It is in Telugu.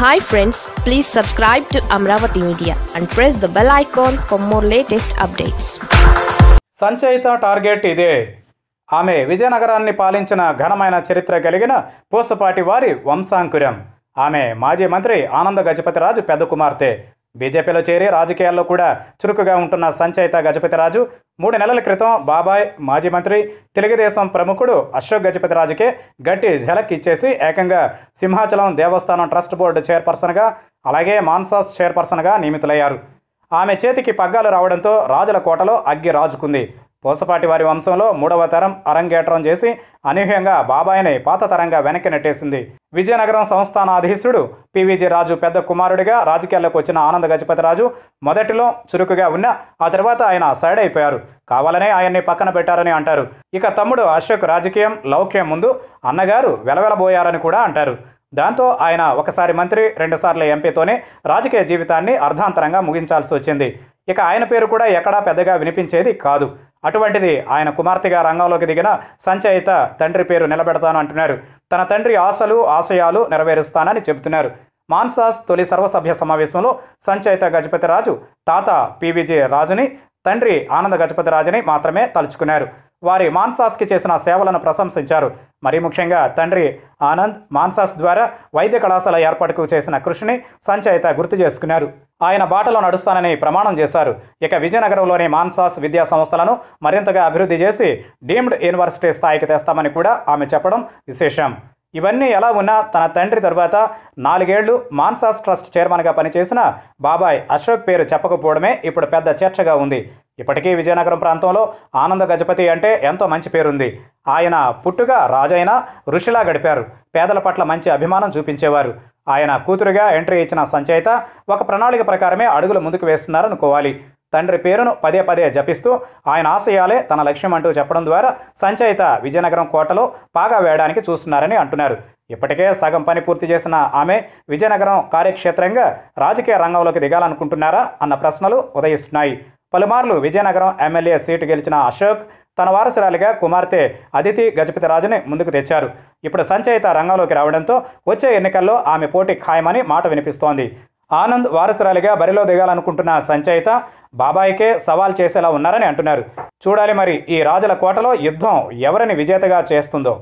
hi friends please subscribe to Amaravati media and press the bell icon for more latest updates Sanchaita target ఇదే ఆమె విజయనగరాన్ని పాలించిన ఘనమైన చరిత్ర కలిగిన పూసపాటి వారి వంశాంకురం ఆమె మాజీ మంత్రి ఆనంద గజపతిరాజు పెద్ద కుమార్తె బీజేపీలో చేరి రాజకీయాల్లో కూడా చురుకుగా ఉంటున్న సంచయిత గజపతిరాజు మూడు నెలల క్రితం బాబాయ్ మాజీ మంత్రి తెలుగుదేశం ప్రముఖుడు అశోక్ గజపతిరాజుకే గట్టి ఝలక్ ఇచ్చేసి ఏకంగా సింహాచలం దేవస్థానం ట్రస్ట్ బోర్డు చైర్పర్సన్గా అలాగే మాన్సాస్ చైర్పర్సన్గా నియమితులయ్యారు ఆమె చేతికి పగ్గాలు రావడంతో రాజుల కోటలో అగ్గి రాజుకుంది పూసపాటి వారి వంశంలో మూడవ తరం అరంగేట్రం చేసి అనూహ్యంగా బాబాయిని పాత తరంగా వెనక్కి నెట్టేసింది విజయనగరం సంస్థానాధీశుడు పివిజి రాజు పెద్ద కుమారుడిగా రాజకీయాల్లోకి వచ్చిన ఆనంద గజపతిరాజు మొదటిలో చురుకుగా ఉన్న ఆ తర్వాత ఆయన సైడ్ అయిపోయారు కావాలనే ఆయన్ని పక్కన పెట్టారని అంటారు ఇక తమ్ముడు అశోక్ రాజకీయం లౌక్యం ముందు అన్నగారు వెలవెలబోయారని కూడా అంటారు దాంతో ఆయన ఒకసారి మంత్రి రెండుసార్లు ఎంపీతోనే రాజకీయ జీవితాన్ని అర్ధాంతరంగా ముగించాల్సి వచ్చింది ఇక ఆయన పేరు కూడా ఎక్కడా పెద్దగా వినిపించేది కాదు అటువంటిది ఆయన కుమార్తెగా రంగంలోకి దిగిన సంచయిత తండ్రి పేరు నిలబెడతాను అంటున్నారు తన తండ్రి ఆశలు ఆశయాలు నెరవేరుస్తానని చెబుతున్నారు మాన్సాస్ తొలి సర్వసభ్య సమావేశంలో సంచయిత గజపతిరాజు తాత పివిజే రాజుని తండ్రి ఆనంద గజపతిరాజుని మాత్రమే తలుచుకున్నారు వారి మాన్సాస్కి చేసిన సేవలను ప్రశంసించారు మరీ ముఖ్యంగా తండ్రి ఆనంద్ మాన్సాస్ ద్వారా వైద్య కళాశాల ఏర్పాటుకు చేసిన కృషిని సంచయిత గుర్తు చేసుకున్నారు ఆయన బాటలో నడుస్తానని ప్రమాణం చేశారు ఇక విజయనగరంలోని మాన్సాస్ విద్యా సంస్థలను మరింతగా అభివృద్ధి చేసి డీమ్డ్ యూనివర్సిటీ స్థాయికి తెస్తామని కూడా ఆమె చెప్పడం విశేషం ఇవన్నీ ఎలా ఉన్నా తన తండ్రి తరువాత నాలుగేళ్లు మాన్సాస్ ట్రస్ట్ చైర్మన్గా పనిచేసిన బాబాయ్ అశోక్ పేరు చెప్పకపోవడమే ఇప్పుడు పెద్ద చర్చగా ఉంది ఇప్పటికీ విజయనగరం ప్రాంతంలో ఆనంద గజపతి అంటే ఎంతో మంచి పేరుంది ఆయన పుట్టుక రాజైన ఋషిలా గడిపారు పేదల పట్ల మంచి అభిమానం చూపించేవారు ఆయన కూతురుగా ఎంట్రీ ఇచ్చిన సంచయిత ఒక ప్రణాళిక ప్రకారమే అడుగులు ముందుకు వేస్తున్నారనుకోవాలి తండ్రి పేరును పదే పదే జపిస్తూ ఆయన ఆశయాలే తన లక్ష్యం అంటూ చెప్పడం ద్వారా సంచయిత విజయనగరం కోటలో పాగా వేయడానికి చూస్తున్నారని అంటున్నారు ఇప్పటికే సగం పని పూర్తి చేసిన ఆమె విజయనగరం కార్యక్షేత్రంగా రాజకీయ రంగంలోకి దిగాలనుకుంటున్నారా అన్న ప్రశ్నలు ఉదయిస్తున్నాయి పలుమార్లు విజయనగరం ఎమ్మెల్యే సీటు గెలిచిన అశోక్ తన వారసురాలిగా కుమార్తె అదితి గజపతిరాజుని ముందుకు తెచ్చారు ఇప్పుడు సంచయిత రంగంలోకి రావడంతో వచ్చే ఎన్నికల్లో ఆమె పోటీ ఖాయమని మాట వినిపిస్తోంది ఆనంద్ వారసురాలిగా బరిలో దిగాలనుకుంటున్న సంచయిత బాబాయికే సవాల్ చేసేలా ఉన్నారని అంటున్నారు చూడాలి మరి ఈ రాజుల కోటలో యుద్ధం ఎవరిని విజేతగా చేస్తుందో